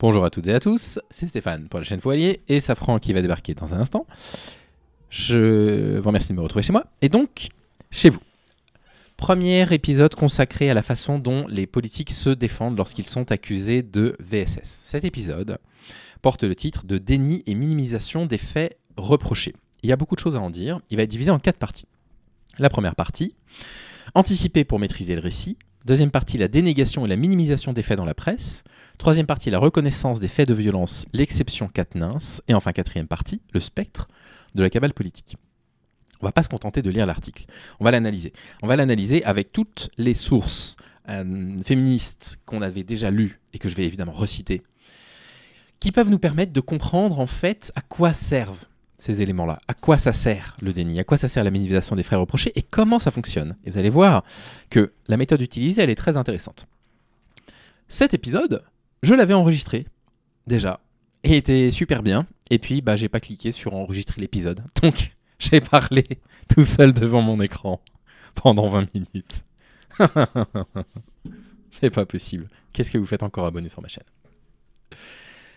Bonjour à toutes et à tous, c'est Stéphane pour la chaîne Foyer et Safran qui va débarquer dans un instant. Je vous remercie de me retrouver chez moi et donc chez vous. Premier épisode consacré à la façon dont les politiques se défendent lorsqu'ils sont accusés de VSS. Cet épisode porte le titre de déni et minimisation des faits reprochés. Il y a beaucoup de choses à en dire, il va être divisé en quatre parties. La première partie, anticiper pour maîtriser le récit. Deuxième partie, la dénégation et la minimisation des faits dans la presse. Troisième partie, la reconnaissance des faits de violence, l'exception Quatennens. Et enfin, quatrième partie, le spectre de la cabale politique. On va pas se contenter de lire l'article, on va l'analyser. On va l'analyser avec toutes les sources euh, féministes qu'on avait déjà lues et que je vais évidemment reciter, qui peuvent nous permettre de comprendre en fait à quoi servent ces éléments-là. À quoi ça sert le déni À quoi ça sert la minimisation des frais reprochés Et comment ça fonctionne Et vous allez voir que la méthode utilisée, elle est très intéressante. Cet épisode, je l'avais enregistré déjà et était super bien. Et puis bah j'ai pas cliqué sur enregistrer l'épisode. Donc j'ai parlé tout seul devant mon écran pendant 20 minutes. C'est pas possible. Qu'est-ce que vous faites encore abonné sur ma chaîne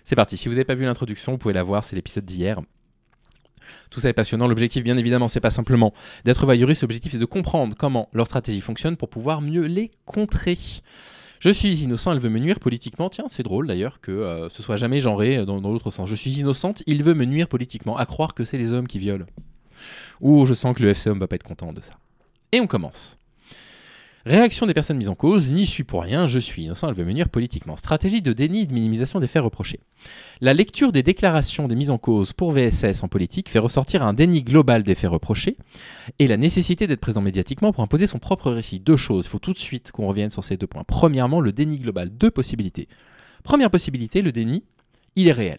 C'est parti. Si vous n'avez pas vu l'introduction, vous pouvez la voir, c'est l'épisode d'hier. Tout ça est passionnant. L'objectif, bien évidemment, c'est pas simplement d'être voyeuriste. L'objectif, c'est de comprendre comment leur stratégie fonctionne pour pouvoir mieux les contrer. Je suis innocent, elle veut me nuire politiquement. Tiens, c'est drôle d'ailleurs que euh, ce soit jamais genré dans, dans l'autre sens. Je suis innocente, il veut me nuire politiquement. À croire que c'est les hommes qui violent. Ouh, je sens que le FCM va pas être content de ça. Et on commence. Réaction des personnes mises en cause, n'y suis pour rien, je suis innocent, elle veut venir politiquement. Stratégie de déni et de minimisation des faits reprochés. La lecture des déclarations des mises en cause pour VSS en politique fait ressortir un déni global des faits reprochés et la nécessité d'être présent médiatiquement pour imposer son propre récit. Deux choses, il faut tout de suite qu'on revienne sur ces deux points. Premièrement, le déni global, deux possibilités. Première possibilité, le déni, il est réel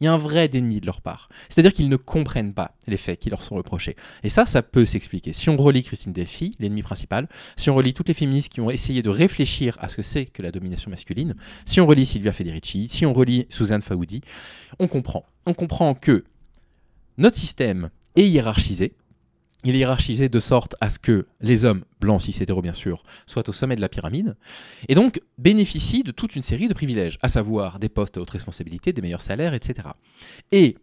il y a un vrai déni de leur part. C'est-à-dire qu'ils ne comprennent pas les faits qui leur sont reprochés. Et ça, ça peut s'expliquer. Si on relit Christine Delphi, l'ennemi principal, si on relit toutes les féministes qui ont essayé de réfléchir à ce que c'est que la domination masculine, si on relit Sylvia Federici, si on relit Suzanne Faoudi, on comprend. On comprend que notre système est hiérarchisé, il est de sorte à ce que les hommes, blancs si hétéros bien sûr, soient au sommet de la pyramide, et donc bénéficient de toute une série de privilèges, à savoir des postes à haute responsabilité, des meilleurs salaires, etc. Et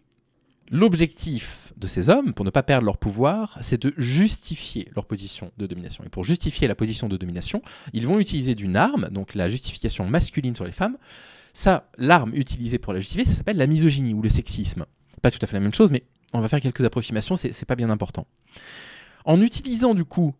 l'objectif de ces hommes, pour ne pas perdre leur pouvoir, c'est de justifier leur position de domination. Et pour justifier la position de domination, ils vont utiliser d'une arme, donc la justification masculine sur les femmes. Ça, l'arme utilisée pour la justifier, s'appelle la misogynie ou le sexisme. Pas tout à fait la même chose, mais on va faire quelques approximations, c'est pas bien important. En utilisant du coup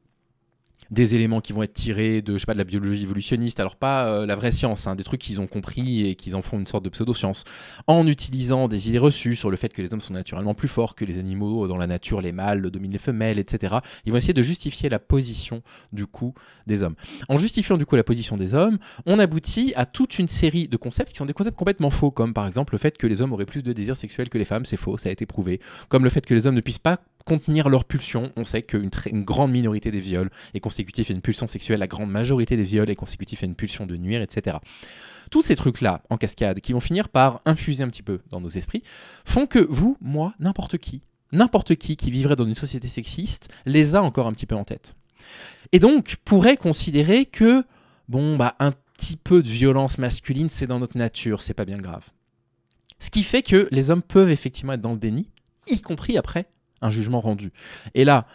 des éléments qui vont être tirés de, je de la biologie évolutionniste, alors pas euh, la vraie science, hein, des trucs qu'ils ont compris et qu'ils en font une sorte de pseudo-science, en utilisant des idées reçues sur le fait que les hommes sont naturellement plus forts que les animaux dans la nature, les mâles dominent les femelles, etc. Ils vont essayer de justifier la position du coup des hommes. En justifiant du coup la position des hommes, on aboutit à toute une série de concepts qui sont des concepts complètement faux, comme par exemple le fait que les hommes auraient plus de désirs sexuels que les femmes, c'est faux, ça a été prouvé, comme le fait que les hommes ne puissent pas contenir leur pulsion. On sait qu'une une grande minorité des viols est consécutif à une pulsion sexuelle, la grande majorité des viols est consécutif à une pulsion de nuire, etc. Tous ces trucs-là, en cascade, qui vont finir par infuser un petit peu dans nos esprits, font que vous, moi, n'importe qui, n'importe qui qui vivrait dans une société sexiste, les a encore un petit peu en tête. Et donc, pourrait considérer que, bon, bah, un petit peu de violence masculine, c'est dans notre nature, c'est pas bien grave. Ce qui fait que les hommes peuvent effectivement être dans le déni, y compris après un jugement rendu. Et là,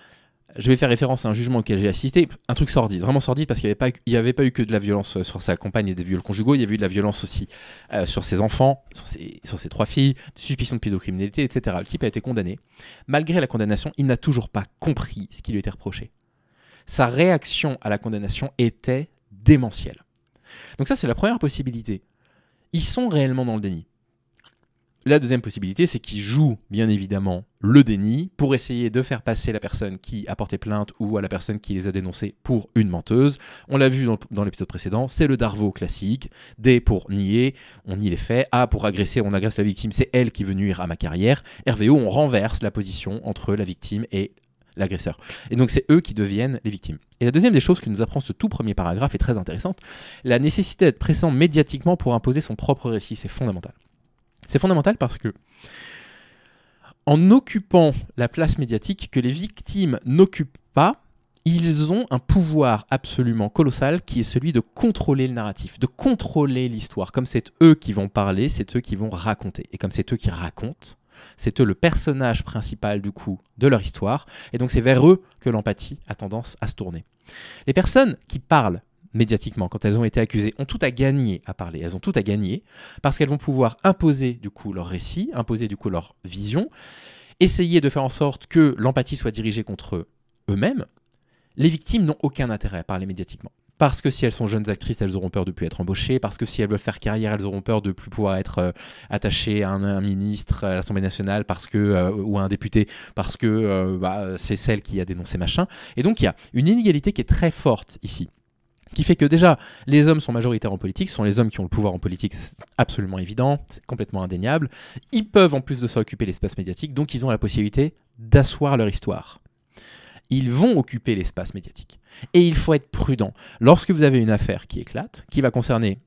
je vais faire référence à un jugement auquel j'ai assisté, un truc sordide, vraiment sordide, parce qu'il n'y avait, pas eu que de la violence euh, sur sa compagne et des viols conjugaux, il y avait eu de la violence aussi euh, sur ses enfants, sur ses, trois filles, suspicion de pédocriminalité, etc. Le type a été condamné. Malgré la condamnation, il n'a toujours pas compris ce qui lui était reproché. Sa réaction à la condamnation était démentielle. Donc ça, c'est la première possibilité. Ils sont réellement dans le déni. La deuxième possibilité, c'est qu'ils jouent bien évidemment le déni pour essayer de faire passer la personne qui a porté plainte ou à la personne qui les a dénoncés pour une menteuse. On l'a vu dans l'épisode précédent, c'est le Darvo classique. D pour nier, on nie les faits. A pour agresser, on agresse la victime, c'est elle qui veut nuire à ma carrière. RVO, on renverse la position entre la victime et l'agresseur. Et donc c'est eux qui deviennent les victimes. Et la deuxième des choses que nous apprend ce tout premier paragraphe est très intéressante. La nécessité d'être pressant médiatiquement pour imposer son propre récit, c'est fondamental. C'est fondamental parce que en occupant la place médiatique que les victimes n'occupent pas, ils ont un pouvoir absolument colossal qui est celui de contrôler le narratif, de contrôler l'histoire. Comme c'est eux qui vont parler, c'est eux qui vont raconter. Et comme c'est eux qui racontent, c'est eux le personnage principal du coup de leur histoire. Et donc c'est vers eux que l'empathie a tendance à se tourner. Les personnes qui parlent médiatiquement, quand elles ont été accusées, ont tout à gagner à parler. Elles ont tout à gagner parce qu'elles vont pouvoir imposer du coup leur récit, imposer du coup leur vision, essayer de faire en sorte que l'empathie soit dirigée contre eux-mêmes. Les victimes n'ont aucun intérêt à parler médiatiquement. Parce que si elles sont jeunes actrices, elles auront peur de ne plus être embauchées. Parce que si elles veulent faire carrière, elles auront peur de ne plus pouvoir être euh, attachées à un, ministre à l'Assemblée nationale parce que, euh, ou à un député parce que euh, bah, c'est celle qui a dénoncé machin. Et donc il y a une inégalité qui est très forte ici qui fait que déjà, les hommes sont majoritaires en politique, ce sont les hommes qui ont le pouvoir en politique, c'est absolument évident, c'est complètement indéniable. Ils peuvent en plus de ça occuper l'espace médiatique, donc ils ont la possibilité d'asseoir leur histoire. Ils vont occuper l'espace médiatique. Et il faut être prudent. Lorsque vous avez une affaire qui éclate, qui va concerner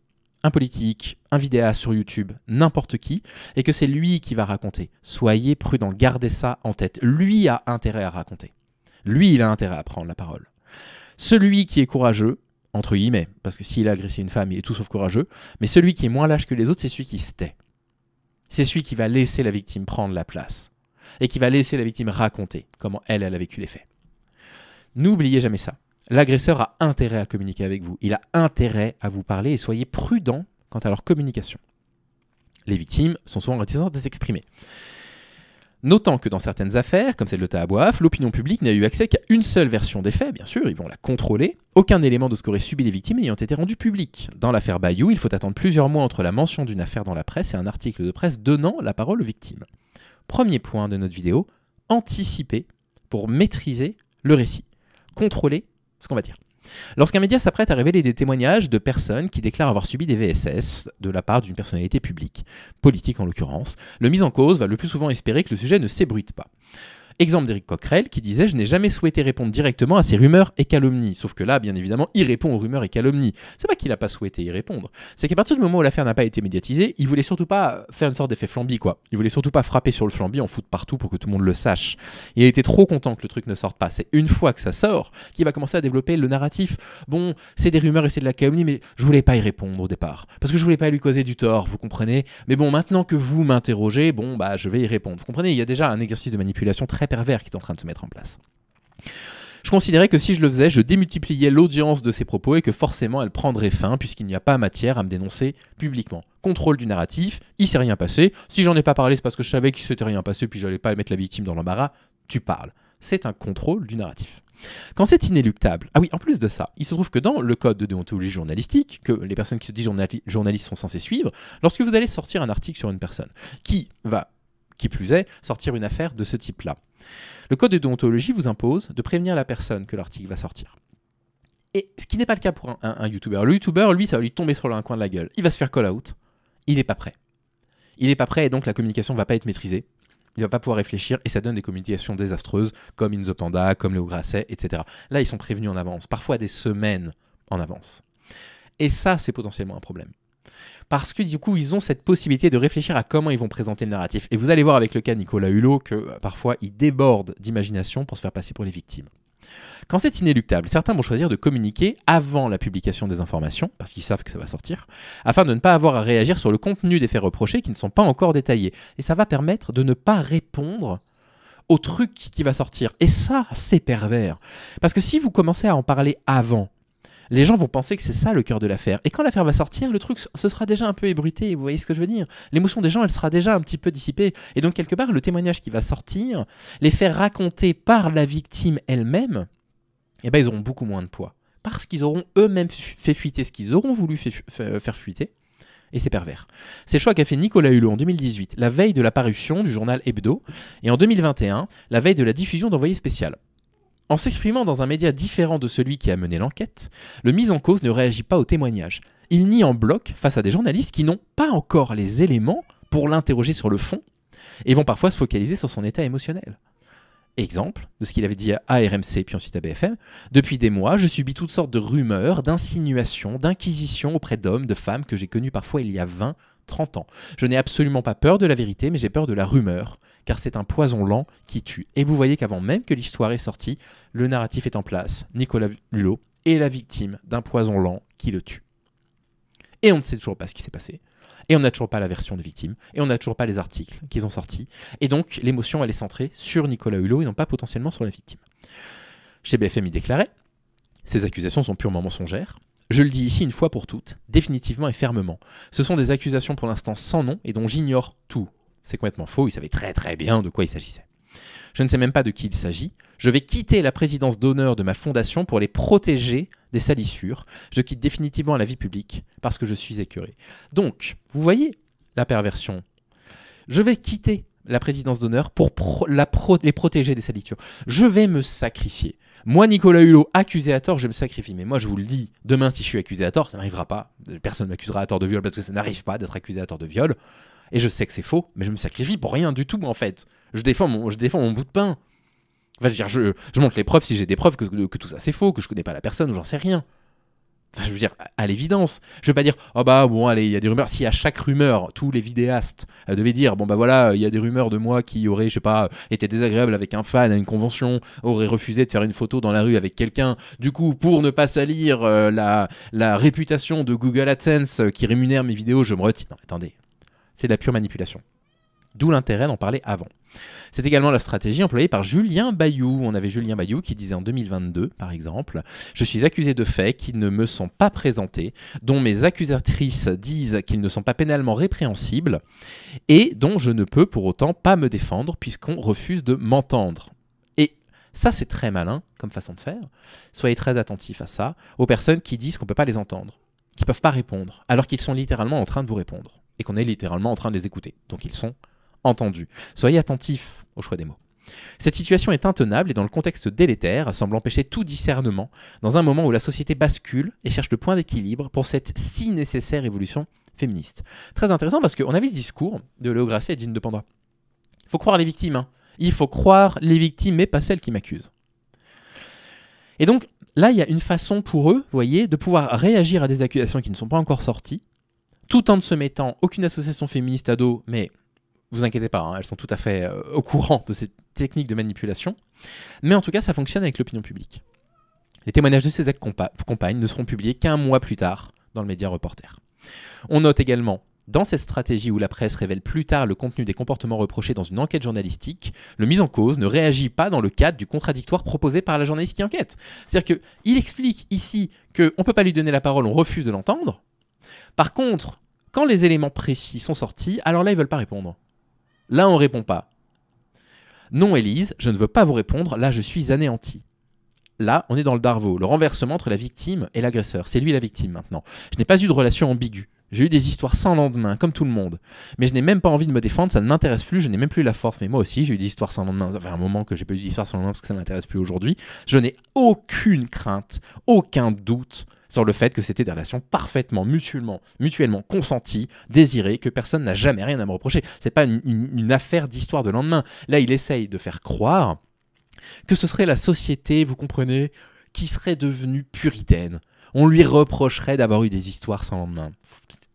un politique, un vidéaste sur YouTube, n'importe qui, et que c'est lui qui va raconter, soyez prudent, gardez ça en tête. Lui a intérêt à raconter. Lui, il a intérêt à prendre la parole. Celui qui est courageux, entre guillemets, parce que s'il a agressé une femme, il est tout sauf courageux, mais celui qui est moins lâche que les autres, c'est celui qui se tait. C'est celui qui va laisser la victime prendre la place, et qui va laisser la victime raconter comment elle, a vécu les faits. N'oubliez jamais ça. L'agresseur a intérêt à communiquer avec vous, il a intérêt à vous parler, et soyez prudent quant à leur communication. Les victimes sont souvent réticentes à s'exprimer. Notant que dans certaines affaires, comme celle de Tahabouaf, l'opinion publique n'a eu accès qu'à une seule version des faits, bien sûr, ils vont la contrôler, aucun élément de ce qu'auraient subi les victimes ayant été rendu public. Dans l'affaire Bayou, il faut attendre plusieurs mois entre la mention d'une affaire dans la presse et un article de presse donnant la parole aux victimes. Premier point de notre vidéo, anticiper pour maîtriser le récit, contrôler ce qu'on va dire. Lorsqu'un média s'apprête à révéler des témoignages de personnes qui déclarent avoir subi des VSS de la part d'une personnalité publique, politique en l'occurrence, le mise en cause va le plus souvent espérer que le sujet ne s'ébruite pas. Exemple d'Éric Coquerel qui disait Je n'ai jamais souhaité répondre directement à ces rumeurs et calomnies. Sauf que là, bien évidemment, il répond aux rumeurs et calomnies. C'est pas qu'il n'a pas souhaité y répondre. C'est qu'à partir du moment où l'affaire n'a pas été médiatisée, il voulait surtout pas faire une sorte d'effet flambi, quoi. Il voulait surtout pas frapper sur le flambi, en foutre partout pour que tout le monde le sache. Il était trop content que le truc ne sorte pas. C'est une fois que ça sort qu'il va commencer à développer le narratif. Bon, c'est des rumeurs et c'est de la calomnie, mais je voulais pas y répondre au départ. Parce que je voulais pas lui causer du tort, vous comprenez Mais bon, maintenant que vous m'interrogez, bon, bah, je vais y répondre. Vous comprenez Il y a déjà un exercice de manipulation très pervers qui est en train de se mettre en place. Je considérais que si je le faisais, je démultipliais l'audience de ses propos et que forcément elle prendrait fin puisqu'il n'y a pas matière à me dénoncer publiquement. Contrôle du narratif, il s'est rien passé. Si j'en ai pas parlé, c'est parce que je savais qu'il s'était rien passé puis j'allais pas mettre la victime dans l'embarras. Tu parles. C'est un contrôle du narratif. Quand c'est inéluctable, ah oui, en plus de ça, il se trouve que dans le code de déontologie journalistique, que les personnes qui se disent journalistes sont censées suivre, lorsque vous allez sortir un article sur une personne qui va, qui plus est, sortir une affaire de ce type-là, le code de déontologie vous impose de prévenir la personne que l'article va sortir. Et ce qui n'est pas le cas pour un, YouTuber. Le YouTuber, lui, ça va lui tomber sur un coin de la gueule. Il va se faire call out. Il n'est pas prêt. Il n'est pas prêt et donc la communication ne va pas être maîtrisée. Il ne va pas pouvoir réfléchir et ça donne des communications désastreuses comme The Panda, comme Léo Grasset, etc. Là, ils sont prévenus en avance, parfois des semaines en avance. Et ça, c'est potentiellement un problème. Parce que du coup, ils ont cette possibilité de réfléchir à comment ils vont présenter le narratif. Et vous allez voir avec le cas Nicolas Hulot que euh, parfois ils débordent d'imagination pour se faire passer pour les victimes. Quand c'est inéluctable, certains vont choisir de communiquer avant la publication des informations, parce qu'ils savent que ça va sortir, afin de ne pas avoir à réagir sur le contenu des faits reprochés qui ne sont pas encore détaillés. Et ça va permettre de ne pas répondre au truc qui va sortir. Et ça, c'est pervers. Parce que si vous commencez à en parler avant, les gens vont penser que c'est ça le cœur de l'affaire. Et quand l'affaire va sortir, le truc se sera déjà un peu ébruité, vous voyez ce que je veux dire L'émotion des gens, elle sera déjà un petit peu dissipée. Et donc, quelque part, le témoignage qui va sortir, les faits racontés par la victime elle-même, eh ben, ils auront beaucoup moins de poids. Parce qu'ils auront eux-mêmes fait fuiter ce qu'ils auront voulu euh, faire fuiter, et c'est pervers. C'est le choix qu'a fait Nicolas Hulot en 2018, la veille de la parution du journal Hebdo, et en 2021, la veille de la diffusion d'Envoyé spécial. En s'exprimant dans un média différent de celui qui a mené l'enquête, le mis en cause ne réagit pas au témoignage. Il nie en bloc face à des journalistes qui n'ont pas encore les éléments pour l'interroger sur le fond et vont parfois se focaliser sur son état émotionnel. Exemple de ce qu'il avait dit à RMC puis ensuite à BFM. Depuis des mois, je subis toutes sortes de rumeurs, d'insinuations, d'inquisitions auprès d'hommes, de femmes que j'ai connus parfois il y a 20, 30 ans. Je n'ai absolument pas peur de la vérité, mais j'ai peur de la rumeur, car c'est un poison lent qui tue. Et vous voyez qu'avant même que l'histoire est sortie, le narratif est en place. Nicolas Hulot est la victime d'un poison lent qui le tue. Et on ne sait toujours pas ce qui s'est passé. Et on n'a toujours pas la version des victimes. Et on n'a toujours pas les articles qu'ils ont sortis. Et donc, l'émotion, elle est centrée sur Nicolas Hulot et non pas potentiellement sur la victime. Chez BFM, il déclarait Ces accusations sont purement mensongères. Je le dis ici une fois pour toutes, définitivement et fermement. Ce sont des accusations pour l'instant sans nom et dont j'ignore tout. C'est complètement faux, il savait très très bien de quoi il s'agissait. Je ne sais même pas de qui il s'agit. Je vais quitter la présidence d'honneur de ma fondation pour les protéger des salissures. Je quitte définitivement la vie publique parce que je suis écœuré. Donc, vous voyez la perversion. Je vais quitter la présidence d'honneur pour les protéger des salitures. Je vais me sacrifier. Moi, Nicolas Hulot, accusé à tort, je me sacrifie. Mais moi, je vous le dis, demain, si je suis accusé à tort, ça n'arrivera pas. Personne ne m'accusera à tort de viol parce que ça n'arrive pas d'être accusé à tort de viol. Et je sais que c'est faux, mais je me sacrifie pour rien du tout, en fait. Je défends mon, je défends mon bout de pain. Enfin, je, veux dire, je, montre les preuves si j'ai des preuves que, tout ça c'est faux, que je connais pas la personne, j'en sais rien je veux dire, à l'évidence. Je veux pas dire, oh bah bon, allez, il y a des rumeurs. Si à chaque rumeur, tous les vidéastes euh, devaient dire, bon bah voilà, euh, il y a des rumeurs de moi qui aurait, je sais pas, euh, été désagréable avec un fan à une convention, aurait refusé de faire une photo dans la rue avec quelqu'un. Du coup, pour ne pas salir la, la réputation de Google AdSense qui rémunère mes vidéos, je me retire. attendez, c'est de la pure manipulation. D'où l'intérêt d'en parler avant. C'est également la stratégie employée par Julien Bayou. On avait Julien Bayou qui disait en 2022, par exemple, Je suis accusé de faits qui ne me sont pas présentés, dont mes accusatrices disent qu'ils ne sont pas pénalement répréhensibles, et dont je ne peux pour autant pas me défendre puisqu'on refuse de m'entendre. Et ça, c'est très malin comme façon de faire. Soyez très attentifs à ça, aux personnes qui disent qu'on ne peut pas les entendre, qui ne peuvent pas répondre, alors qu'ils sont littéralement en train de vous répondre, et qu'on est littéralement en train de les écouter. Donc ils sont entendu. Soyez attentifs au choix des mots. Cette situation est intenable et dans le contexte délétère semble empêcher tout discernement, dans un moment où la société bascule et cherche le point d'équilibre pour cette si nécessaire évolution féministe. Très intéressant parce qu'on a vu ce discours de Léo Grasset et jean de Pandra. Il faut croire les victimes. Hein. Il faut croire les victimes, mais pas celles qui m'accusent. Et donc, là, il y a une façon pour eux, vous voyez, de pouvoir réagir à des accusations qui ne sont pas encore sorties, tout en ne se mettant aucune association féministe à dos, mais vous inquiétez pas, hein, elles sont tout à fait euh, au courant de ces techniques de manipulation. Mais en tout cas, ça fonctionne avec l'opinion publique. Les témoignages de ces ex-compagnes ne seront publiés qu'un mois plus tard dans le média reporter. On note également, dans cette stratégie où la presse révèle plus tard le contenu des comportements reprochés dans une enquête journalistique, le mis en cause ne réagit pas dans le cadre du contradictoire proposé par la journaliste qui enquête. C'est-à-dire qu'il explique ici qu'on ne peut pas lui donner la parole, on refuse de l'entendre. Par contre, quand les éléments précis sont sortis, alors là, ils ne veulent pas répondre. Là, on répond pas. Non, Élise, je ne veux pas vous répondre, là, je suis anéanti. Là, on est dans le Darvo, le renversement entre la victime et l'agresseur. C'est lui la victime maintenant. Je n'ai pas eu de relation ambiguë. J'ai eu des histoires sans lendemain, comme tout le monde. Mais je n'ai même pas envie de me défendre, ça ne m'intéresse plus, je n'ai même plus la force. Mais moi aussi, j'ai eu des histoires sans lendemain. Enfin, un moment que j'ai pas eu d'histoire sans lendemain parce que ça m'intéresse plus aujourd'hui. Je n'ai aucune crainte, aucun doute sur le fait que c'était des relations parfaitement mutuellement, mutuellement consenties, désirées, que personne n'a jamais rien à me reprocher. C'est pas une, une affaire d'histoire de lendemain. Là, il essaye de faire croire que ce serait la société, vous comprenez, qui serait devenue puritaine on lui reprocherait d'avoir eu des histoires sans lendemain.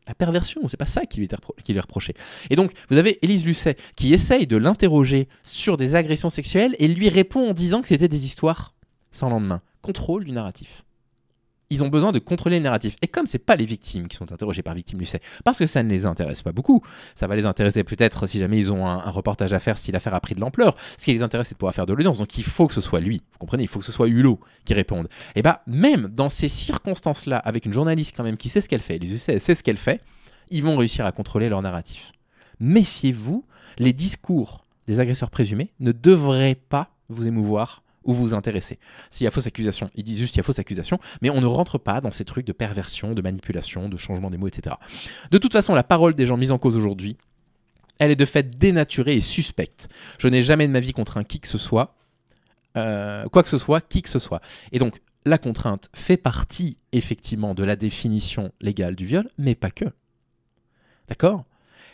La perversion, c'est pas ça qui lui, reprochait. Et donc, vous avez Élise Lucet qui essaye de l'interroger sur des agressions sexuelles et lui répond en disant que c'était des histoires sans lendemain. Contrôle du narratif ils ont besoin de contrôler le narratif. Et comme c'est pas les victimes qui sont interrogées par Victime Lucet, parce que ça ne les intéresse pas beaucoup, ça va les intéresser peut-être si jamais ils ont un, reportage à faire, si l'affaire a pris de l'ampleur. Ce qui les intéresse, c'est de pouvoir faire de l'audience. Donc il faut que ce soit lui, vous comprenez, il faut que ce soit Hulot qui réponde. Et bah même dans ces circonstances-là, avec une journaliste quand même qui sait ce qu'elle fait, les Lucet sait ce qu'elle fait, ils vont réussir à contrôler leur narratif. Méfiez-vous, les discours des agresseurs présumés ne devraient pas vous émouvoir ou vous intéressez. S'il y a fausse accusation, ils disent juste il y a fausse accusation, mais on ne rentre pas dans ces trucs de perversion, de manipulation, de changement des mots, etc. De toute façon, la parole des gens mis en cause aujourd'hui, elle est de fait dénaturée et suspecte. Je n'ai jamais de ma vie contraint qui que ce soit, euh, quoi que ce soit, qui que ce soit. Et donc, la contrainte fait partie effectivement de la définition légale du viol, mais pas que. D'accord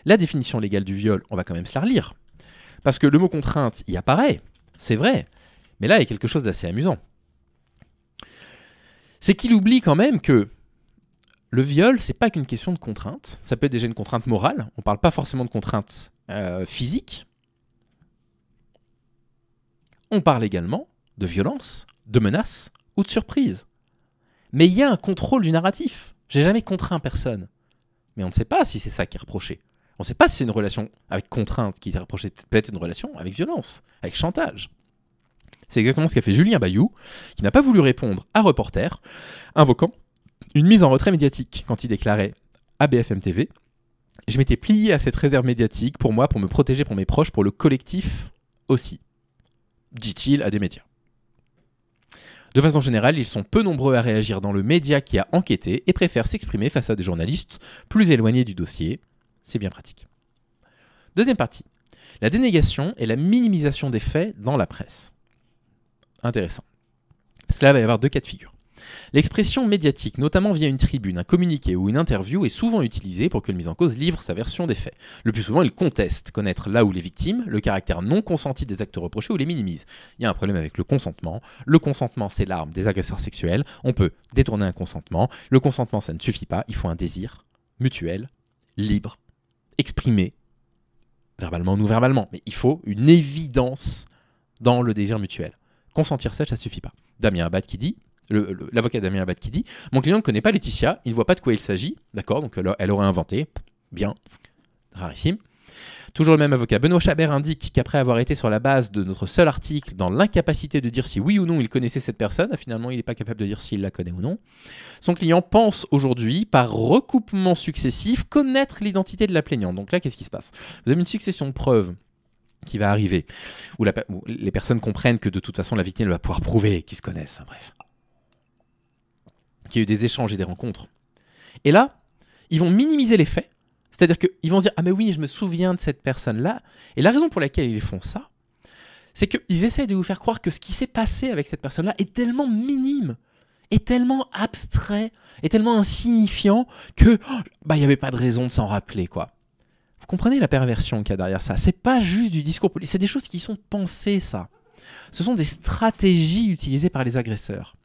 La définition légale du viol, on va quand même se la relire. Parce que le mot contrainte y apparaît, c'est vrai, mais là, il y a quelque chose d'assez amusant. C'est qu'il oublie quand même que le viol, c'est pas qu'une question de contrainte. Ça peut être déjà une contrainte morale. On parle pas forcément de contrainte euh, physique. On parle également de violence, de menace ou de surprise. Mais il y a un contrôle du narratif. J'ai jamais contraint personne. Mais on ne sait pas si c'est ça qui est reproché. On ne sait pas si c'est une relation avec contrainte qui est reprochée. Peut-être une relation avec violence, avec chantage. C'est exactement ce qu'a fait Julien Bayou, qui n'a pas voulu répondre à Reporter, invoquant une mise en retrait médiatique quand il déclarait à BFM TV Je m'étais plié à cette réserve médiatique pour moi, pour me protéger, pour mes proches, pour le collectif aussi, dit-il à des médias. De façon générale, ils sont peu nombreux à réagir dans le média qui a enquêté et préfèrent s'exprimer face à des journalistes plus éloignés du dossier. C'est bien pratique. Deuxième partie. La dénégation et la minimisation des faits dans la presse intéressant. Parce que là, il va y avoir deux cas de figure. L'expression médiatique, notamment via une tribune, un communiqué ou une interview, est souvent utilisée pour que le mis en cause livre sa version des faits. Le plus souvent, il conteste connaître là où les victimes, le caractère non consenti des actes reprochés ou les minimise. Il y a un problème avec le consentement. Le consentement, c'est l'arme des agresseurs sexuels. On peut détourner un consentement. Le consentement, ça ne suffit pas. Il faut un désir mutuel, libre, exprimé, verbalement ou non verbalement. Mais il faut une évidence dans le désir mutuel. Consentir ça, ça suffit pas. Damien Abad qui dit l'avocat Damien Abad qui dit Mon client ne connaît pas Laetitia, il ne voit pas de quoi il s'agit. D'accord, donc elle, elle, aurait inventé. Bien, rarissime. Toujours le même avocat. Benoît Chabert indique qu'après avoir été sur la base de notre seul article dans l'incapacité de dire si oui ou non il connaissait cette personne, ah, finalement il n'est pas capable de dire s'il la connaît ou non, son client pense aujourd'hui, par recoupement successif, connaître l'identité de la plaignante. Donc là, qu'est-ce qui se passe Vous avez une succession de preuves qui va arriver, où, les personnes comprennent que de toute façon la victime va pouvoir prouver qu'ils se connaissent, enfin bref. Qu'il y a eu des échanges et des rencontres. Et là, ils vont minimiser les faits, c'est-à-dire qu'ils vont dire Ah, mais oui, je me souviens de cette personne-là. Et la raison pour laquelle ils font ça, c'est qu'ils essayent de vous faire croire que ce qui s'est passé avec cette personne-là est tellement minime, est tellement abstrait, est tellement insignifiant que, oh, bah, il n'y avait pas de raison de s'en rappeler, quoi comprenez la perversion qu'il y a derrière ça. C'est pas juste du discours politique, c'est des choses qui sont pensées, ça. Ce sont des stratégies utilisées par les agresseurs.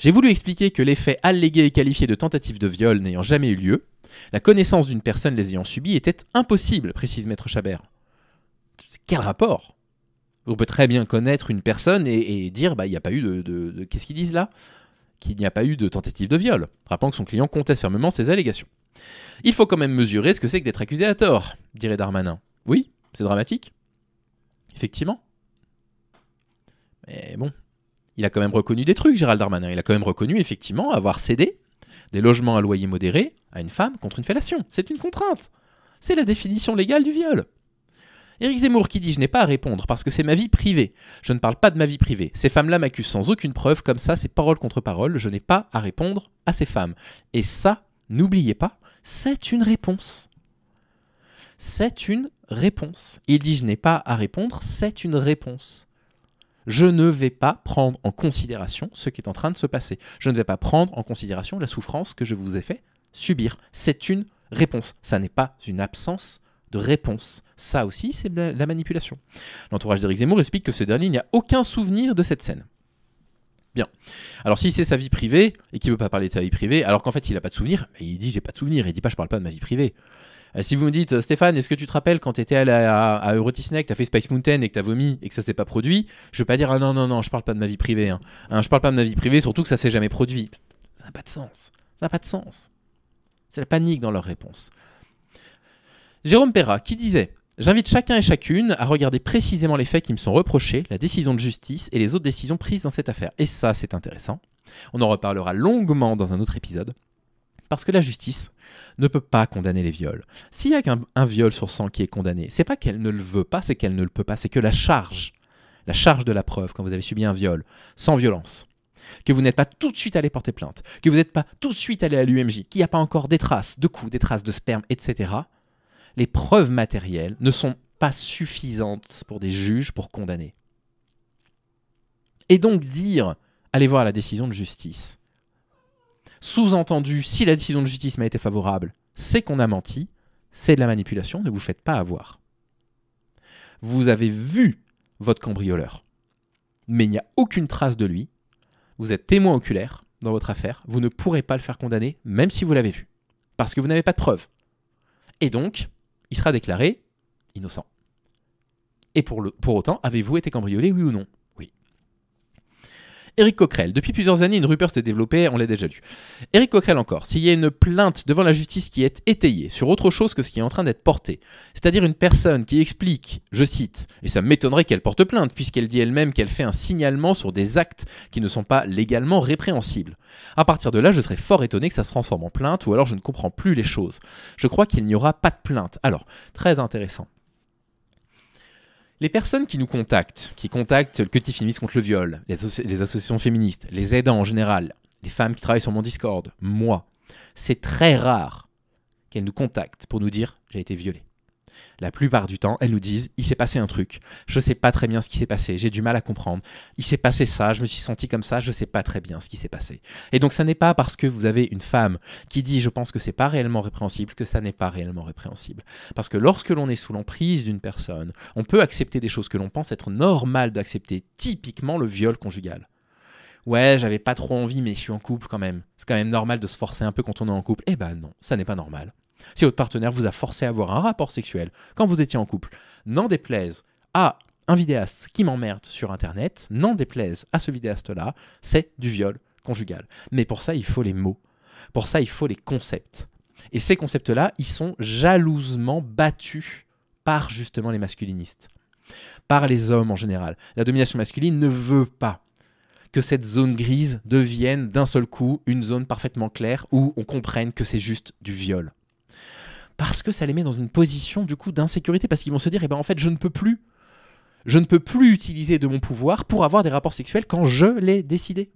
J'ai voulu expliquer que l'effet allégué et qualifiés de tentative de viol n'ayant jamais eu lieu, la connaissance d'une personne les ayant subies était impossible, précise Maître Chabert. Quel rapport On peut très bien connaître une personne et, dire bah il n'y a pas eu de, qu'est-ce qu'ils disent là Qu'il n'y a pas eu de tentative de viol, rappelant que son client conteste fermement ses allégations. Il faut quand même mesurer ce que c'est que d'être accusé à tort, dirait Darmanin. Oui, c'est dramatique. Effectivement. Mais bon, il a quand même reconnu des trucs, Gérald Darmanin. Il a quand même reconnu, effectivement, avoir cédé des logements à loyer modéré à une femme contre une fellation. C'est une contrainte. C'est la définition légale du viol. Eric Zemmour qui dit Je n'ai pas à répondre parce que c'est ma vie privée. Je ne parle pas de ma vie privée. Ces femmes-là m'accusent sans aucune preuve, comme ça, c'est parole contre parole. Je n'ai pas à répondre à ces femmes. Et ça, n'oubliez pas, c'est une réponse. C'est une réponse. Il dit je n'ai pas à répondre, c'est une réponse. Je ne vais pas prendre en considération ce qui est en train de se passer. Je ne vais pas prendre en considération la souffrance que je vous ai fait subir. C'est une réponse. Ça n'est pas une absence de réponse. Ça aussi, c'est la manipulation. L'entourage d'Éric Zemmour explique que ce dernier n'y a aucun souvenir de cette scène. Bien. Alors si c'est sa vie privée et qu'il veut pas parler de sa vie privée, alors qu'en fait il a pas de souvenir, il dit j'ai pas de souvenir, il dit pas je parle pas de ma vie privée. Euh, si vous me dites Stéphane, est-ce que tu te rappelles quand tu étais à, à, que t'as fait Spice Mountain et que t'as vomi et que ça s'est pas produit, je vais pas dire ah non non non, je parle pas de ma vie privée, Je hein. ne hein, je parle pas de ma vie privée, surtout que ça s'est jamais produit. Ça n'a pas de sens. Ça n'a pas de sens. C'est la panique dans leur réponse. Jérôme Perra qui disait J'invite chacun et chacune à regarder précisément les faits qui me sont reprochés, la décision de justice et les autres décisions prises dans cette affaire. Et ça, c'est intéressant. On en reparlera longuement dans un autre épisode. Parce que la justice ne peut pas condamner les viols. S'il y a qu'un un viol sur 100 qui est condamné, c'est pas qu'elle ne le veut pas, c'est qu'elle ne le peut pas, c'est que la charge, la charge de la preuve quand vous avez subi un viol, sans violence, que vous n'êtes pas tout de suite allé porter plainte, que vous n'êtes pas tout de suite allé à l'UMJ, qu'il n'y a pas encore des traces de coups, des traces de sperme, etc., les preuves matérielles ne sont pas suffisantes pour des juges pour condamner. Et donc dire, allez voir la décision de justice. Sous-entendu, si la décision de justice m'a été favorable, c'est qu'on a menti, c'est de la manipulation, ne vous faites pas avoir. Vous avez vu votre cambrioleur, mais il n'y a aucune trace de lui. Vous êtes témoin oculaire dans votre affaire, vous ne pourrez pas le faire condamner, même si vous l'avez vu, parce que vous n'avez pas de preuves. Et donc, il sera déclaré innocent. Et pour, le, pour autant, avez-vous été cambriolé, oui ou non Eric Coquerel. Depuis plusieurs années, une rupture s'est développée, on l'a déjà lu. Eric Coquerel encore. S'il y a une plainte devant la justice qui est étayée sur autre chose que ce qui est en train d'être porté, c'est-à-dire une personne qui explique, je cite, et ça m'étonnerait qu'elle porte plainte puisqu'elle dit elle-même qu'elle fait un signalement sur des actes qui ne sont pas légalement répréhensibles. À partir de là, je serais fort étonné que ça se transforme en plainte ou alors je ne comprends plus les choses. Je crois qu'il n'y aura pas de plainte. Alors, très intéressant. Les personnes qui nous contactent, qui contactent le collectif féministe contre le viol, les, les, associations féministes, les aidants en général, les femmes qui travaillent sur mon Discord, moi, c'est très rare qu'elles nous contactent pour nous dire j'ai été violée. La plupart du temps, elles nous disent il s'est passé un truc, je ne sais pas très bien ce qui s'est passé, j'ai du mal à comprendre. Il s'est passé ça, je me suis senti comme ça, je ne sais pas très bien ce qui s'est passé. Et donc ça n'est pas parce que vous avez une femme qui dit je pense que c'est pas réellement répréhensible que ça n'est pas réellement répréhensible. Parce que lorsque l'on est sous l'emprise d'une personne, on peut accepter des choses que l'on pense être normales d'accepter, typiquement le viol conjugal ouais, j'avais pas trop envie, mais je suis en couple quand même. C'est quand même normal de se forcer un peu quand on est en couple. Eh ben non, ça n'est pas normal. Si votre partenaire vous a forcé à avoir un rapport sexuel quand vous étiez en couple, n'en déplaise à un vidéaste qui m'emmerde sur Internet, n'en déplaise à ce vidéaste-là, c'est du viol conjugal. Mais pour ça, il faut les mots. Pour ça, il faut les concepts. Et ces concepts-là, ils sont jalousement battus par justement les masculinistes, par les hommes en général. La domination masculine ne veut pas que cette zone grise devienne d'un seul coup une zone parfaitement claire où on comprenne que c'est juste du viol parce que ça les met dans une position du coup d'insécurité, parce qu'ils vont se dire, eh ben en fait, je ne peux plus, je ne peux plus utiliser de mon pouvoir pour avoir des rapports sexuels quand je l'ai décidé.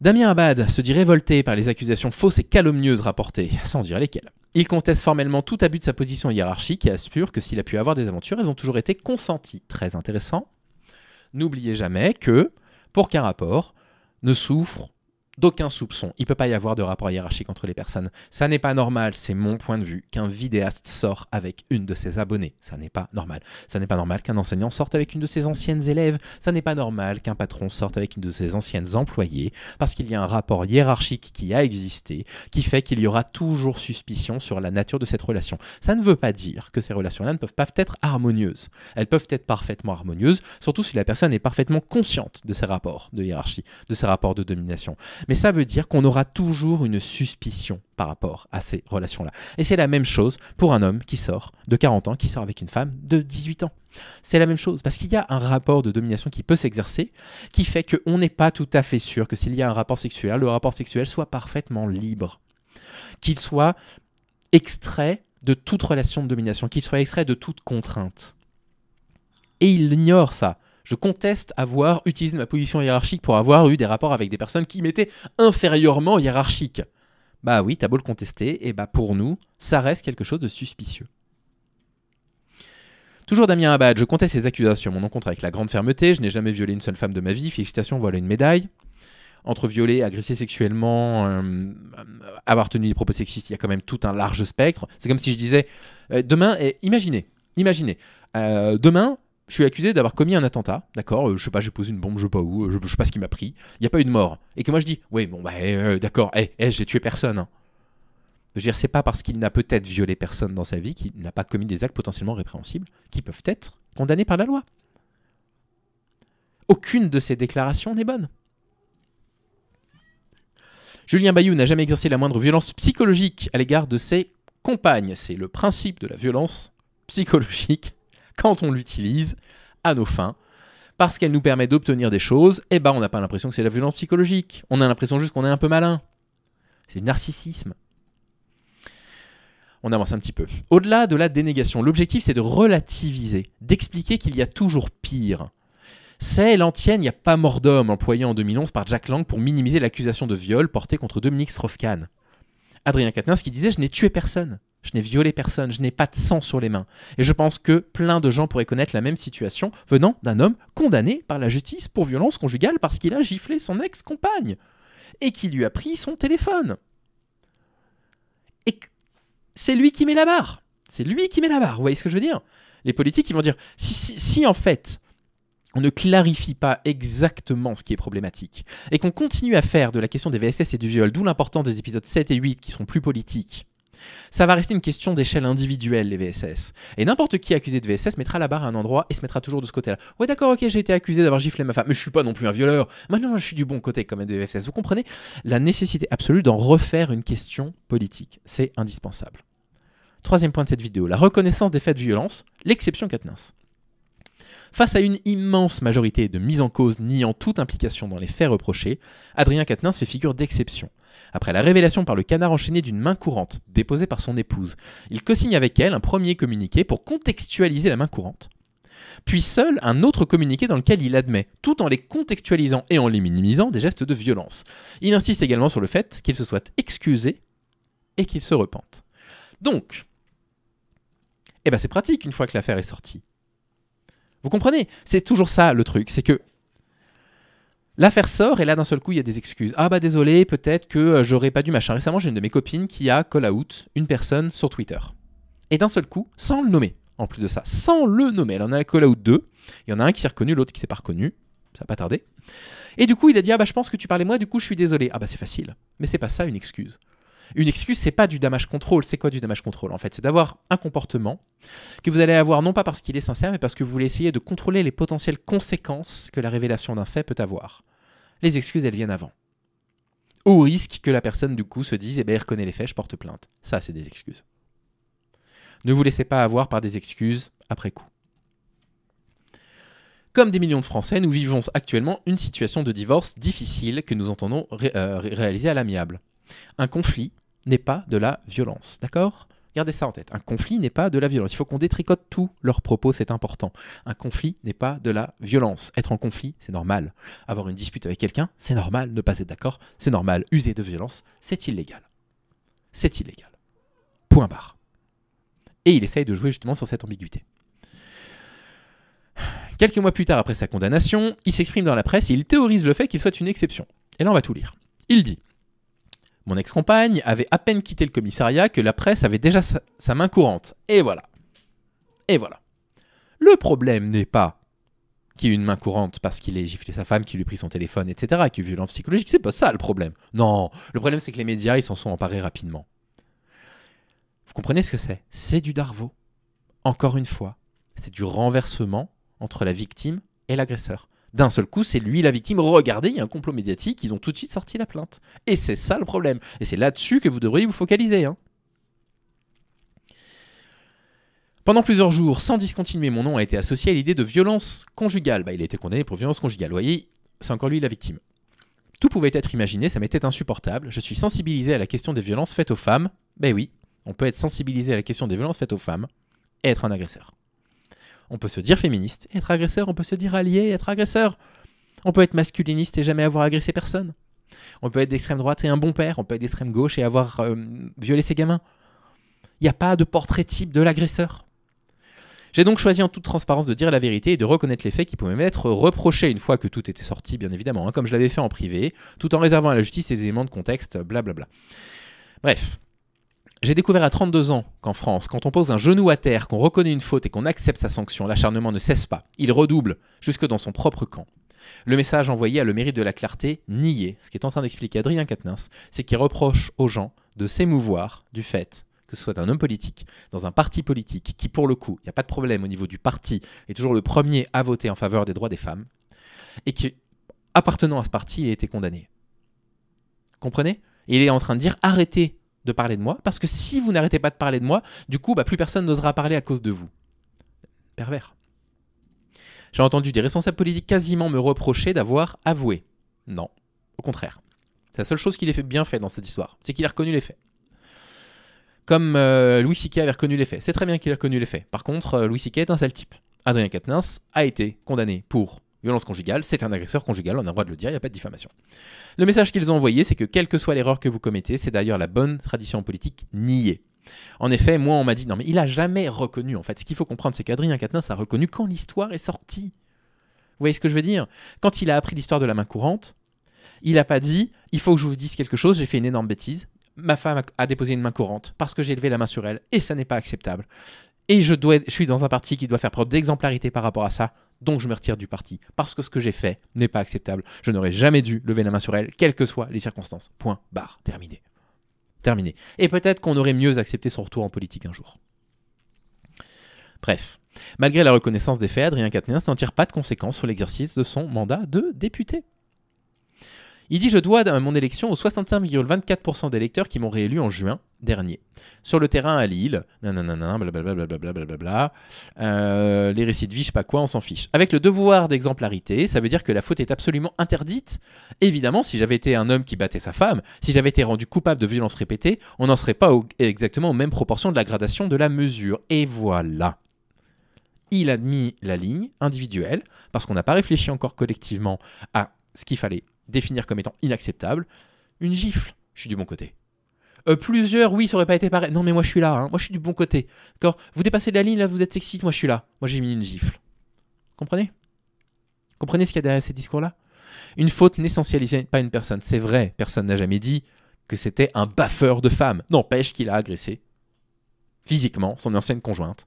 Damien Abad se dit révolté par les accusations fausses et calomnieuses rapportées, sans dire lesquelles. Il conteste formellement tout abus de sa position hiérarchique et assure que s'il a pu avoir des aventures, elles ont toujours été consenties. Très intéressant. N'oubliez jamais que, pour qu'un rapport ne souffre d'aucun soupçon. Il peut pas y avoir de rapport hiérarchique entre les personnes. Ça n'est pas normal, c'est mon point de vue, qu'un vidéaste sort avec une de ses abonnées. Ça n'est pas normal. Ça n'est pas normal qu'un enseignant sorte avec une de ses anciennes élèves. Ça n'est pas normal qu'un patron sorte avec une de ses anciennes employées, parce qu'il y a un rapport hiérarchique qui a existé, qui fait qu'il y aura toujours suspicion sur la nature de cette relation. Ça ne veut pas dire que ces relations-là ne peuvent pas être harmonieuses. Elles peuvent être parfaitement harmonieuses, surtout si la personne est parfaitement consciente de ses rapports de hiérarchie, de ses rapports de domination. Mais ça veut dire qu'on aura toujours une suspicion par rapport à ces relations-là. Et c'est la même chose pour un homme qui sort de 40 ans, qui sort avec une femme de 18 ans. C'est la même chose, parce qu'il y a un rapport de domination qui peut s'exercer, qui fait qu'on n'est pas tout à fait sûr que s'il y a un rapport sexuel, le rapport sexuel soit parfaitement libre, qu'il soit extrait de toute relation de domination, qu'il soit extrait de toute contrainte. Et il ignore ça. Je conteste avoir utilisé ma position hiérarchique pour avoir eu des rapports avec des personnes qui m'étaient inférieurement hiérarchiques. Bah oui, t'as beau le contester, et bah pour nous, ça reste quelque chose de suspicieux. Toujours Damien Abad, je conteste ces accusations, mon encontre avec la grande fermeté, je n'ai jamais violé une seule femme de ma vie, félicitations, voilà une médaille. Entre violer, agresser sexuellement, euh, avoir tenu des propos sexistes, il y a quand même tout un large spectre. C'est comme si je disais, euh, demain, imaginez, imaginez, euh, demain, je suis accusé d'avoir commis un attentat, d'accord euh, Je sais pas, j'ai posé une bombe, je sais pas où, euh, je, sais pas ce qui m'a pris, il n'y a pas eu de mort. Et que moi je dis, oui, bon, bah, eh, euh, d'accord, hey, eh, eh, j'ai tué personne. Hein. Je veux dire, c'est pas parce qu'il n'a peut-être violé personne dans sa vie qu'il n'a pas commis des actes potentiellement répréhensibles qui peuvent être condamnés par la loi. Aucune de ces déclarations n'est bonne. Julien Bayou n'a jamais exercé la moindre violence psychologique à l'égard de ses compagnes. C'est le principe de la violence psychologique quand on l'utilise à nos fins, parce qu'elle nous permet d'obtenir des choses, eh ben on n'a pas l'impression que c'est la violence psychologique. On a l'impression juste qu'on est un peu malin. C'est du narcissisme. On avance un petit peu. Au-delà de la dénégation, l'objectif c'est de relativiser, d'expliquer qu'il y a toujours pire. C'est l'antienne Il n'y a pas mort d'homme employée en 2011 par Jack Lang pour minimiser l'accusation de viol portée contre Dominique Strauss-Kahn. Adrien Quatennens qui disait Je n'ai tué personne. Je n'ai violé personne, je n'ai pas de sang sur les mains. Et je pense que plein de gens pourraient connaître la même situation venant d'un homme condamné par la justice pour violence conjugale parce qu'il a giflé son ex-compagne et qui lui a pris son téléphone. Et c'est lui qui met la barre. C'est lui qui met la barre, vous voyez ce que je veux dire Les politiques, ils vont dire, si, si en fait, on ne clarifie pas exactement ce qui est problématique, et qu'on continue à faire de la question des VSS et du viol, d'où l'importance des épisodes 7 et 8 qui sont plus politiques, ça va rester une question d'échelle individuelle, les VSS. Et n'importe qui accusé de VSS mettra la barre à un endroit et se mettra toujours de ce côté-là. Ouais, d'accord, ok, j'ai été accusé d'avoir giflé ma femme, mais je suis pas non plus un violeur. Maintenant, je suis du bon côté comme même VSS. Vous comprenez la nécessité absolue d'en refaire une question politique. C'est indispensable. Troisième point de cette vidéo, la reconnaissance des faits de violence, l'exception Katnins. Face à une immense majorité de mises en cause niant toute implication dans les faits reprochés, Adrien Katnins fait figure d'exception. Après la révélation par le canard enchaîné d'une main courante déposée par son épouse, il co-signe avec elle un premier communiqué pour contextualiser la main courante. Puis seul un autre communiqué dans lequel il admet, tout en les contextualisant et en les minimisant, des gestes de violence. Il insiste également sur le fait qu'il se soit excusé et qu'il se repente. Donc, eh ben c'est pratique une fois que l'affaire est sortie. Vous comprenez C'est toujours ça le truc, c'est que L'affaire sort et là d'un seul coup il y a des excuses. Ah bah désolé, peut-être que euh, j'aurais pas dû machin. Récemment j'ai une de mes copines qui a call out une personne sur Twitter. Et d'un seul coup, sans le nommer, en plus de ça, sans le nommer, elle en a un call out deux. Il y en a un qui s'est reconnu, l'autre qui s'est pas reconnu. Ça va pas tarder. Et du coup il a dit ah bah je pense que tu parlais moi, du coup je suis désolé. Ah bah c'est facile. Mais c'est pas ça une excuse. Une excuse, c'est pas du damage control. C'est quoi du damage control En fait, c'est d'avoir un comportement que vous allez avoir non pas parce qu'il est sincère, mais parce que vous voulez essayer de contrôler les potentielles conséquences que la révélation d'un fait peut avoir les excuses, elles viennent avant. Au risque que la personne, du coup, se dise Eh bien, elle reconnaît les faits, je porte plainte. Ça, c'est des excuses. Ne vous laissez pas avoir par des excuses après coup. Comme des millions de Français, nous vivons actuellement une situation de divorce difficile que nous entendons euh, réaliser à l'amiable. Un conflit n'est pas de la violence, d'accord Gardez ça en tête. Un conflit n'est pas de la violence. Il faut qu'on détricote tous leurs propos, c'est important. Un conflit n'est pas de la violence. Être en conflit, c'est normal. Avoir une dispute avec quelqu'un, c'est normal. Ne pas être d'accord, c'est normal. User de violence, c'est illégal. C'est illégal. Point barre. Et il essaye de jouer justement sur cette ambiguïté. Quelques mois plus tard, après sa condamnation, il s'exprime dans la presse et il théorise le fait qu'il soit une exception. Et là, on va tout lire. Il dit mon ex-compagne avait à peine quitté le commissariat que la presse avait déjà sa, main courante. Et voilà. Et voilà. Le problème n'est pas qu'il ait une main courante parce qu'il ait giflé sa femme, qu'il lui a pris son téléphone, etc., qu'il y a eu violence psychologique. C'est pas ça le problème. Non, le problème c'est que les médias, ils s'en sont emparés rapidement. Vous comprenez ce que c'est C'est du d'arvo. Encore une fois, c'est du renversement entre la victime et l'agresseur. D'un seul coup, c'est lui la victime. Regardez, il y a un complot médiatique, ils ont tout de suite sorti la plainte. Et c'est ça le problème. Et c'est là-dessus que vous devriez vous focaliser. Hein. Pendant plusieurs jours, sans discontinuer, mon nom a été associé à l'idée de violence conjugale. Bah, il a été condamné pour violence conjugale. Vous voyez, c'est encore lui la victime. Tout pouvait être imaginé, ça m'était insupportable. Je suis sensibilisé à la question des violences faites aux femmes. Ben oui, on peut être sensibilisé à la question des violences faites aux femmes et être un agresseur on peut se dire féministe et être agresseur, on peut se dire allié et être agresseur. On peut être masculiniste et jamais avoir agressé personne. On peut être d'extrême droite et un bon père, on peut être d'extrême gauche et avoir euh, violé ses gamins. Il n'y a pas de portrait type de l'agresseur. J'ai donc choisi en toute transparence de dire la vérité et de reconnaître les faits qui pouvaient m'être reprochés une fois que tout était sorti, bien évidemment, hein, comme je l'avais fait en privé, tout en réservant à la justice les éléments de contexte, blablabla. Bref, j'ai découvert à 32 ans qu'en France, quand on pose un genou à terre, qu'on reconnaît une faute et qu'on accepte sa sanction, l'acharnement ne cesse pas. Il redouble, jusque dans son propre camp. Le message envoyé a le mérite de la clarté niée. Ce qui est en train d'expliquer Adrien Quatennens, c'est qu'il reproche aux gens de s'émouvoir du fait que ce soit un homme politique, dans un parti politique, qui pour le coup, il n'y a pas de problème au niveau du parti, est toujours le premier à voter en faveur des droits des femmes, et qui, appartenant à ce parti, a été condamné. Comprenez Il est en train de dire arrêtez de parler de moi, parce que si vous n'arrêtez pas de parler de moi, du coup, bah, plus personne n'osera parler à cause de vous. Pervers. J'ai entendu des responsables politiques quasiment me reprocher d'avoir avoué. Non, au contraire. C'est la seule chose qu'il ait fait bien fait dans cette histoire, c'est qu'il a reconnu les faits. Comme euh, Louis Siquet avait reconnu les faits. C'est très bien qu'il ait reconnu les faits. Par contre, euh, Louis Siquet est un sale type. Adrien Quatennens a été condamné pour Violence conjugale, c'est un agresseur conjugal, on a le droit de le dire, il n'y a pas de diffamation. Le message qu'ils ont envoyé, c'est que quelle que soit l'erreur que vous commettez, c'est d'ailleurs la bonne tradition politique, niée. En effet, moi, on m'a dit non, mais il a jamais reconnu. En fait, ce qu'il faut comprendre, c'est qu'Adrien ça a reconnu quand l'histoire est sortie. Vous voyez ce que je veux dire Quand il a appris l'histoire de la main courante, il n'a pas dit il faut que je vous dise quelque chose, j'ai fait une énorme bêtise. Ma femme a déposé une main courante parce que j'ai levé la main sur elle et ça n'est pas acceptable. Et je, dois, je suis dans un parti qui doit faire preuve d'exemplarité par rapport à ça donc je me retire du parti, parce que ce que j'ai fait n'est pas acceptable. Je n'aurais jamais dû lever la main sur elle, quelles que soient les circonstances. Point, barre, terminé. Terminé. Et peut-être qu'on aurait mieux accepté son retour en politique un jour. Bref, malgré la reconnaissance des faits, Adrien Quatennens n'en tire pas de conséquences sur l'exercice de son mandat de député. Il dit Je dois mon élection aux 65,24% électeurs qui m'ont réélu en juin, dernier. Sur le terrain à Lille, bla blablabla, blablabla, blablabla euh, les récits de vie, je pas quoi, on s'en fiche. Avec le devoir d'exemplarité, ça veut dire que la faute est absolument interdite. Évidemment, si j'avais été un homme qui battait sa femme, si j'avais été rendu coupable de violences répétées, on n'en serait pas exactement aux mêmes proportions de la gradation de la mesure. Et voilà. Il a la ligne individuelle, parce qu'on n'a pas réfléchi encore collectivement à ce qu'il fallait définir comme étant inacceptable. Une gifle, je suis du bon côté. Euh, plusieurs, oui, ça aurait pas été pareil. Non, mais moi je suis là, hein. moi je suis du bon côté. D'accord Vous dépassez la ligne, là vous êtes sexy, moi je suis là. Moi j'ai mis une gifle. Comprenez Comprenez ce qu'il y a derrière ces discours-là Une faute n'essentialisait pas une personne. C'est vrai, personne n'a jamais dit que c'était un baffeur de femme. N'empêche qu'il a agressé physiquement son ancienne conjointe.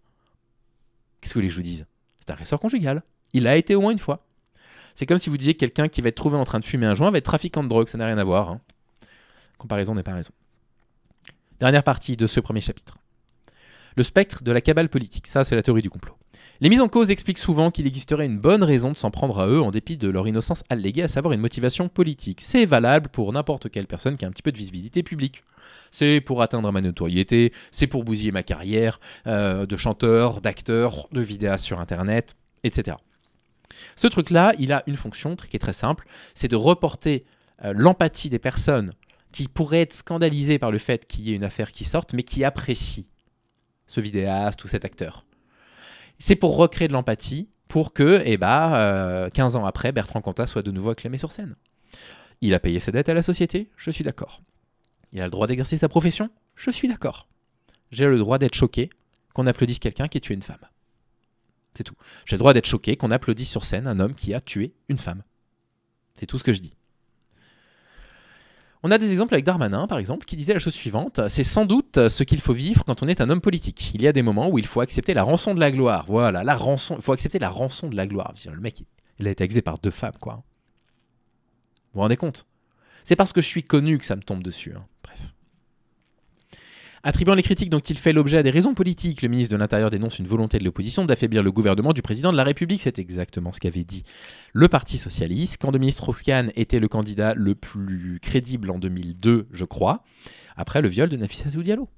Qu'est-ce que les je vous dise C'est un agresseur conjugal. Il a été au moins une fois. C'est comme si vous disiez que quelqu'un qui va être trouvé en train de fumer un joint va être trafiquant de drogue, ça n'a rien à voir. Hein. Comparaison n'est pas raison. Dernière partie de ce premier chapitre. Le spectre de la cabale politique, ça c'est la théorie du complot. Les mises en cause expliquent souvent qu'il existerait une bonne raison de s'en prendre à eux en dépit de leur innocence alléguée, à savoir une motivation politique. C'est valable pour n'importe quelle personne qui a un petit peu de visibilité publique. C'est pour atteindre ma notoriété, c'est pour bousiller ma carrière euh, de chanteur, d'acteur, de vidéaste sur Internet, etc. Ce truc-là, il a une fonction qui est très simple, c'est de reporter euh, l'empathie des personnes qui pourrait être scandalisé par le fait qu'il y ait une affaire qui sorte, mais qui apprécie ce vidéaste ou cet acteur. C'est pour recréer de l'empathie, pour que, eh 15 ben, euh, ans après, Bertrand Cantat soit de nouveau acclamé sur scène. Il a payé sa dette à la société, je suis d'accord. Il a le droit d'exercer sa profession, je suis d'accord. J'ai le droit d'être choqué qu'on applaudisse quelqu'un qui a tué une femme. C'est tout. J'ai le droit d'être choqué qu'on applaudisse sur scène un homme qui a tué une femme. C'est tout ce que je dis. On a des exemples avec Darmanin, par exemple, qui disait la chose suivante C'est sans doute ce qu'il faut vivre quand on est un homme politique. Il y a des moments où il faut accepter la rançon de la gloire. Voilà, la rançon. Il faut accepter la rançon de la gloire. Le mec, il a été accusé par deux femmes, quoi. Vous vous rendez compte C'est parce que je suis connu que ça me tombe dessus. Hein. Attribuant les critiques dont il fait l'objet à des raisons politiques, le ministre de l'Intérieur dénonce une volonté de l'opposition d'affaiblir le gouvernement du président de la République. C'est exactement ce qu'avait dit le Parti Socialiste. Quand le ministre Roscan était le candidat le plus crédible en 2002, je crois, après le viol de Nafissatou Diallo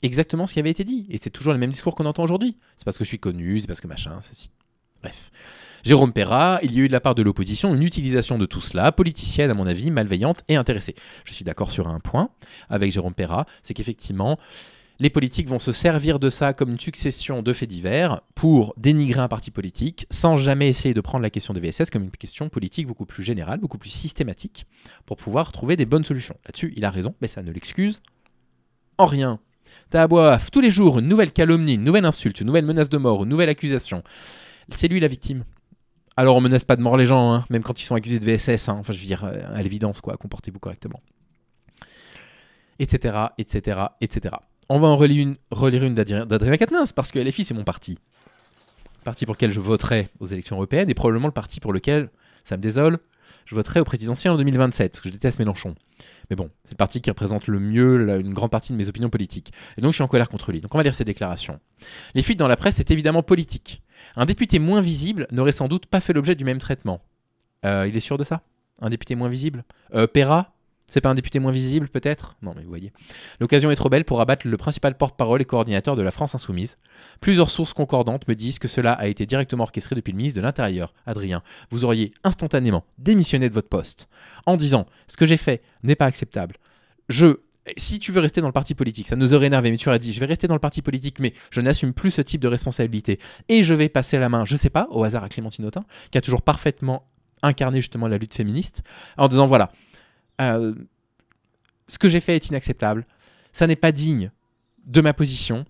exactement ce qui avait été dit. Et c'est toujours le même discours qu'on entend aujourd'hui. C'est parce que je suis connu, c'est parce que machin, ceci. Bref. Jérôme Perra, il y a eu de la part de l'opposition une utilisation de tout cela, politicienne à mon avis, malveillante et intéressée. Je suis d'accord sur un point avec Jérôme Perra, c'est qu'effectivement, les politiques vont se servir de ça comme une succession de faits divers pour dénigrer un parti politique, sans jamais essayer de prendre la question de VSS comme une question politique beaucoup plus générale, beaucoup plus systématique, pour pouvoir trouver des bonnes solutions. Là-dessus, il a raison, mais ça ne l'excuse en rien. T'as tous les jours une nouvelle calomnie, une nouvelle insulte, une nouvelle menace de mort, une nouvelle accusation c'est lui la victime. Alors on menace pas de mort les gens, hein, même quand ils sont accusés de VSS. Hein. enfin, je veux dire, euh, à l'évidence, quoi, comportez-vous correctement. Etc., etc., etc. On va en relire une, relire une d'Adrien Quatennens, parce que LFI, c'est mon parti. Parti pour lequel je voterai aux élections européennes, et probablement le parti pour lequel, ça me désole, je voterai au présidentiel en 2027, parce que je déteste Mélenchon. Mais bon, c'est le parti qui représente le mieux une grande partie de mes opinions politiques. Et donc je suis en colère contre lui. Donc on va lire ses déclarations. Les fuites dans la presse, c'est évidemment politique. Un député moins visible n'aurait sans doute pas fait l'objet du même traitement. Euh, il est sûr de ça Un député moins visible euh, Pera c'est pas un député moins visible, peut-être Non, mais vous voyez. L'occasion est trop belle pour abattre le principal porte-parole et coordinateur de la France insoumise. Plusieurs sources concordantes me disent que cela a été directement orchestré depuis le ministre de l'Intérieur, Adrien. Vous auriez instantanément démissionné de votre poste en disant Ce que j'ai fait n'est pas acceptable. Je eh, si tu veux rester dans le parti politique, ça nous aurait énervé, mais tu aurais dit, je vais rester dans le parti politique, mais je n'assume plus ce type de responsabilité. Et je vais passer la main, je sais pas, au hasard à Clémentine Autain, qui a toujours parfaitement incarné justement la lutte féministe, en disant, voilà, euh, ce que j'ai fait est inacceptable, ça n'est pas digne de ma position.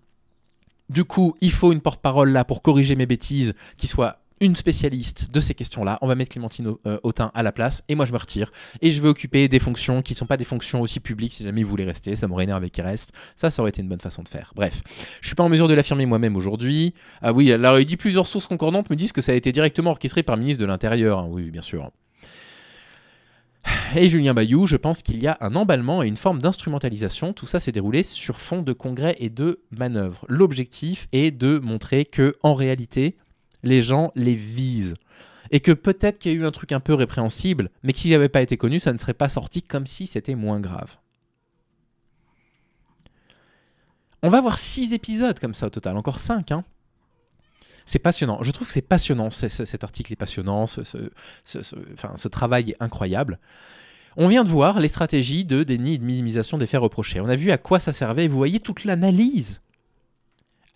Du coup, il faut une porte-parole là pour corriger mes bêtises qui soit une spécialiste de ces questions-là. On va mettre Clémentine euh, Autain à la place et moi je me retire et je vais occuper des fonctions qui ne sont pas des fonctions aussi publiques si jamais vous voulez rester. Ça m'aurait énervé qu'il reste. Ça, ça aurait été une bonne façon de faire. Bref, je ne suis pas en mesure de l'affirmer moi-même aujourd'hui. Ah oui, alors il dit plusieurs sources concordantes me disent que ça a été directement orchestré par le ministre de l'Intérieur. Ah oui, bien sûr. Et Julien Bayou, je pense qu'il y a un emballement et une forme d'instrumentalisation. Tout ça s'est déroulé sur fond de congrès et de manœuvres. L'objectif est de montrer que, en réalité, les gens les visent. Et que peut-être qu'il y a eu un truc un peu répréhensible, mais que s'il n'avait pas été connu, ça ne serait pas sorti comme si c'était moins grave. On va voir six épisodes comme ça au total, encore cinq. Hein. C'est passionnant. Je trouve que c'est passionnant. cet article est passionnant. Ce, ce travail est incroyable. On vient de voir les stratégies de déni et de minimisation des faits reprochés. On a vu à quoi ça servait. Vous voyez toute l'analyse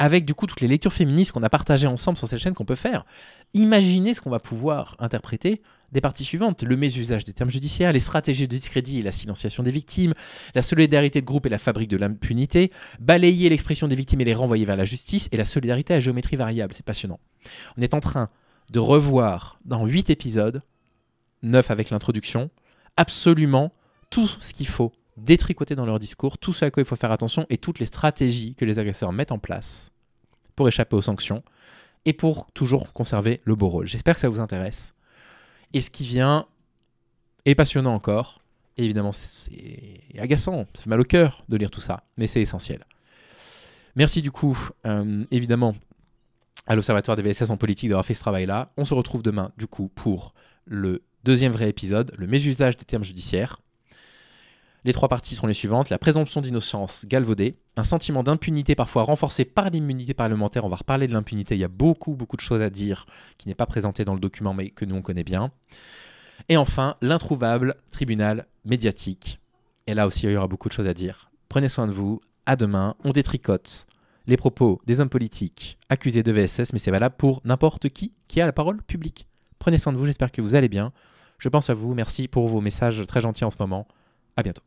avec du coup toutes les lectures féministes qu'on a partagées ensemble sur cette chaîne qu'on peut faire, imaginez ce qu'on va pouvoir interpréter des parties suivantes, le mésusage des termes judiciaires, les stratégies de discrédit et la silenciation des victimes, la solidarité de groupe et la fabrique de l'impunité, balayer l'expression des victimes et les renvoyer vers la justice, et la solidarité à géométrie variable, c'est passionnant. On est en train de revoir dans 8 épisodes, 9 avec l'introduction, absolument tout ce qu'il faut détricoter dans leur discours, tout ce à quoi il faut faire attention et toutes les stratégies que les agresseurs mettent en place échapper aux sanctions et pour toujours conserver le beau rôle. J'espère que ça vous intéresse. Et ce qui vient est passionnant encore. Et évidemment, c'est agaçant, ça fait mal au cœur de lire tout ça, mais c'est essentiel. Merci du coup, euh, évidemment, à l'Observatoire des VSS en politique d'avoir fait ce travail-là. On se retrouve demain, du coup, pour le deuxième vrai épisode, le mésusage des termes judiciaires. Les trois parties sont les suivantes la présomption d'innocence galvaudée, un sentiment d'impunité parfois renforcé par l'immunité parlementaire. On va reparler de l'impunité il y a beaucoup, beaucoup de choses à dire qui n'est pas présenté dans le document, mais que nous on connaît bien. Et enfin, l'introuvable tribunal médiatique. Et là aussi, il y aura beaucoup de choses à dire. Prenez soin de vous. À demain. On détricote les propos des hommes politiques accusés de VSS, mais c'est valable pour n'importe qui qui a la parole publique. Prenez soin de vous. J'espère que vous allez bien. Je pense à vous. Merci pour vos messages très gentils en ce moment. À bientôt.